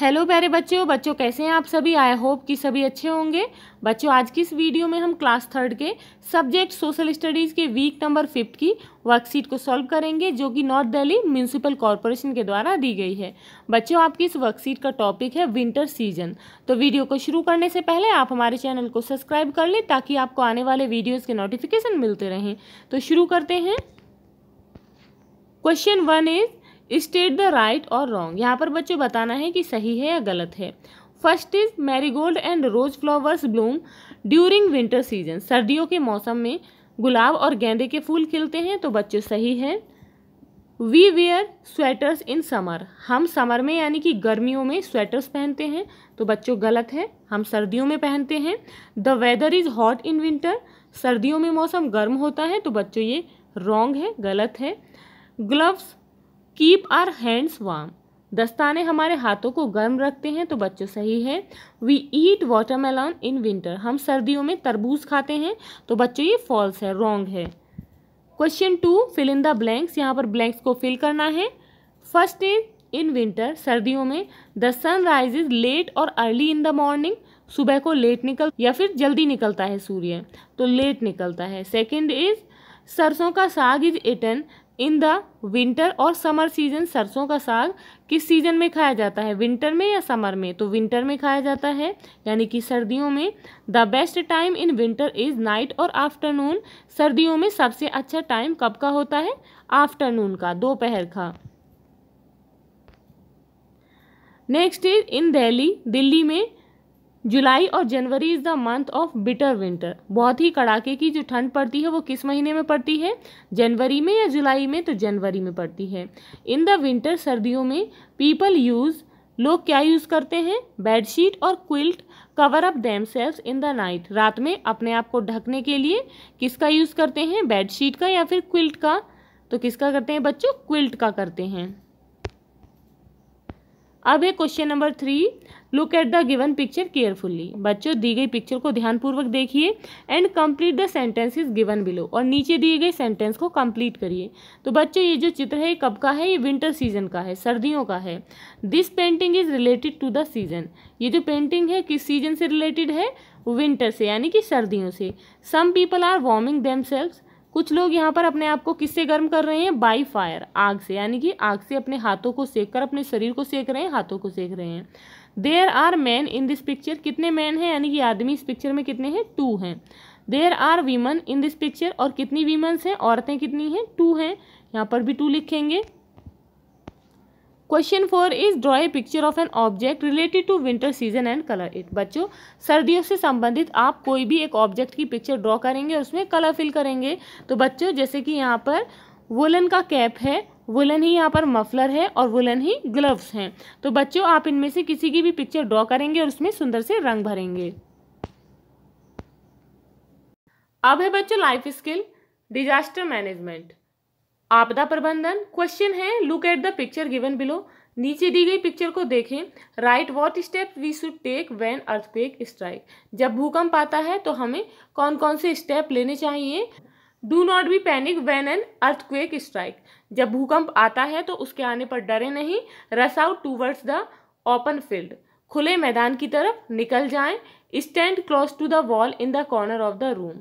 hello प्यारे बच्चों बच्चों कैसे हैं आप सभी आई होप कि सभी अच्छे होंगे बच्चों आज की इस वीडियो में हम क्लास थर्ड के सब्जेक्ट सोशल स्टडीज़ के वीक नंबर फिफ्थ की वर्कशीट को सॉल्व करेंगे जो कि नॉर्थ दिल्ली म्यूनसिपल कॉरपोरेशन के द्वारा दी गई है बच्चों आपकी इस वर्कशीट का टॉपिक है विंटर सीजन तो वीडियो को शुरू करने से पहले आप हमारे चैनल को सब्सक्राइब कर लें ताकि आपको आने वाले वीडियोज़ के नोटिफिकेशन मिलते रहें तो शुरू करते हैं question one is state the right और रॉन्ग यहाँ पर बच्चों बताना है कि सही है या गलत है first is marigold and rose flowers bloom during winter season सर्दियों के मौसम में गुलाब और गेंदे के फूल खिलते हैं तो बच्चों सही है we wear sweaters in summer हम समर में यानी कि गर्मियों में स्वेटर्स पहनते हैं तो बच्चों गलत है हम सर्दियों में पहनते हैं the weather is hot in winter सर्दियों में मौसम गर्म होता है तो बच्चों ये रॉन्ग है गलत है gloves keep our hands warm दस्ताने हमारे हाथों को गर्म रखते हैं तो बच्चों सही है we eat watermelon in winter हम सर्दियों में तरबूज खाते हैं तो बच्चों ये फॉल्स है रॉन्ग है question two fill in the blanks यहाँ पर ब्लैंक्स को फिल करना है फर्स्ट इज इन विंटर सर्दियों में the sunrise is late और अर्ली इन द मॉर्निंग सुबह को लेट निकल या फिर जल्दी निकलता है सूर्य तो लेट निकलता है second is sarson ka saag is eaten in the winter और समर सीजन सरसों का साग किस सीजन में खाया जाता है विंटर में या समर में तो विंटर में खाया जाता है यानी कि सर्दियों में the best time in winter is night और आफ्टरनून सर्दियों में सबसे अच्छा टाइम कब का होता है आफ्टरनून का दोपहर का next is in Delhi Delhi में जुलाई और January is the month of bitter winter बहुत ही कड़ाके की जो ठंड पड़ती है वो किस महीने में पड़ती है जनवरी में या जुलाई में तो जनवरी में पड़ती है इन द विंटर सर्दियों में पीपल यूज़ लोग क्या यूज़ करते हैं बेडशीट और quilt cover up themselves in the night रात में अपने आप को ढकने के लिए किसका यूज़ करते हैं बेडशीट का या फिर क्विल्ट का तो किसका करते हैं बच्चों क्विल्ट का करते हैं अब है question number three look at the given picture carefully बच्चों दी गई पिक्चर को ध्यानपूर्वक देखिए and complete the sentence is given below और नीचे दिए गए सेंटेंस को कंप्लीट करिए तो बच्चों ये जो चित्र है ये कब का है ये विंटर सीजन का है सर्दियों का है this painting is related to the season ये जो पेंटिंग है किस सीजन से रिलेटेड है विंटर से यानी कि सर्दियों से some people are warming themselves कुछ लोग यहाँ पर अपने आप को किससे गर्म कर रहे हैं बाई फायर आग से यानी कि आग से अपने हाथों को सेक कर अपने शरीर को सेक रहे हैं हाथों को सेक रहे हैं there are man in this picture कितने मैन हैं यानी कि आदमी इस पिक्चर में कितने हैं टू हैं there are women in this picture और कितनी वीमन्स हैं औरतें कितनी हैं टू हैं यहाँ पर भी टू लिखेंगे question four is draw a picture of an object related to winter season and colour it बच्चों सर्दियों से संबंधित आप कोई भी एक ऑब्जेक्ट की पिक्चर ड्रॉ करेंगे और उसमें कलर फिल करेंगे तो बच्चों जैसे कि यहाँ पर वुलन का कैप है वुलन ही यहाँ पर मफलर है और वुलन ही ग्लव्स हैं तो बच्चों आप इनमें से किसी की भी पिक्चर ड्रॉ करेंगे और उसमें सुंदर से रंग भरेंगे अब है बच्चों लाइफ स्किल डिजास्टर मैनेजमेंट आपदा प्रबंधन क्वेश्चन है look at the picture given below नीचे दी गई पिक्चर को देखें right what step we should take when earthquake strike जब भूकंप आता है तो हमें कौन कौन से स्टेप लेने चाहिए do not be panic when an earthquake strike जब भूकंप आता है तो उसके आने पर डरे नहीं rush out towards the open field खुले मैदान की तरफ निकल जाएं stand close to the wall in the corner of the room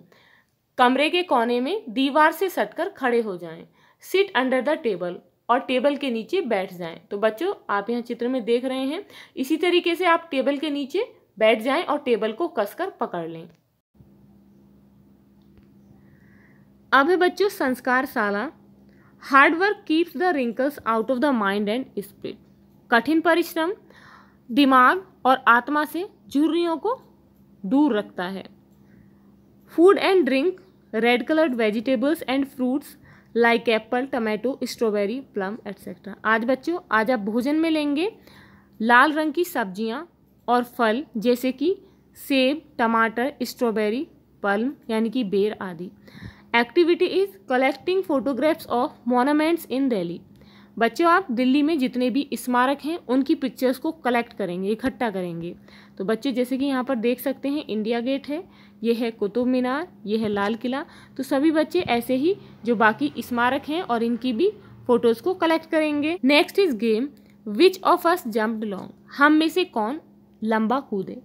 कमरे के कोने में दीवार से सटकर खड़े हो जाएं सिट अंडर द टेबल और टेबल के नीचे बैठ जाएं तो बच्चों आप यहाँ चित्र में देख रहे हैं इसी तरीके से आप टेबल के नीचे बैठ जाएं और टेबल को कसकर पकड़ लें अब है बच्चों संस्कार hard hard work keeps the wrinkles out of the mind and spirit कठिन परिश्रम दिमाग और आत्मा से झुर्रियों को दूर रखता है food and drink red coloured vegetables and fruits like apple tomato strawberry plum etcetera आज बच्चों आज आप भोजन में लेंगे लाल रंग की सब्जियाँ और फल जैसे कि सेब टमाटर स्ट्रॉबेरी पल्म यानी कि बेर आदि activity is collecting photographs of monuments in Delhi बच्चों आप दिल्ली में जितने भी स्मारक हैं उनकी पिक्चर्स को कलेक्ट करेंगे इकट्ठा करेंगे तो बच्चे जैसे कि यहाँ पर देख सकते हैं इंडिया गेट है ये है कुतुब मीनार ये है लाल किला तो सभी बच्चे ऐसे ही जो बाकी स्मारक हैं और इनकी भी फ़ोटोज़ को कलेक्ट करेंगे next is game which of us jumped long हम में से कौन लंबा कूदे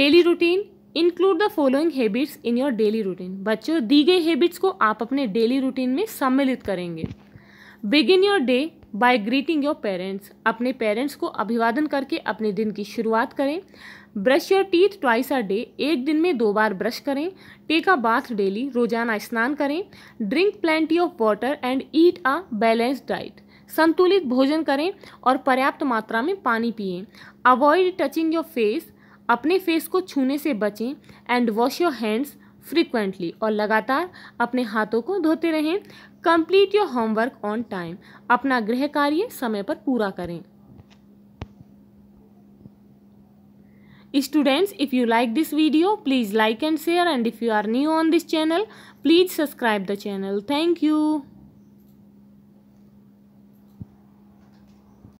daily routine include the following habits in your daily routine बच्चों दी गई हैबिट्स को आप अपने डेली रूटीन में सम्मिलित करेंगे begin your day by greeting your parents अपने पेरेंट्स को अभिवादन करके अपने दिन की शुरुआत करें brush your teeth twice a day एक दिन में दो बार ब्रश करें टेक अ बाथ डेली रोजाना स्नान करें drink plenty of water and eat a balanced diet संतुलित भोजन करें और पर्याप्त मात्रा में पानी पिए अवॉइड टचिंग योर फेस अपने फेस को छूने से बचें and wash your hands frequently और लगातार अपने हाथों को धोते रहें complete your homework on time अपना गृह कार्य समय पर पूरा करें students if you like this video please like and share and if you are new on this channel please subscribe the channel thank you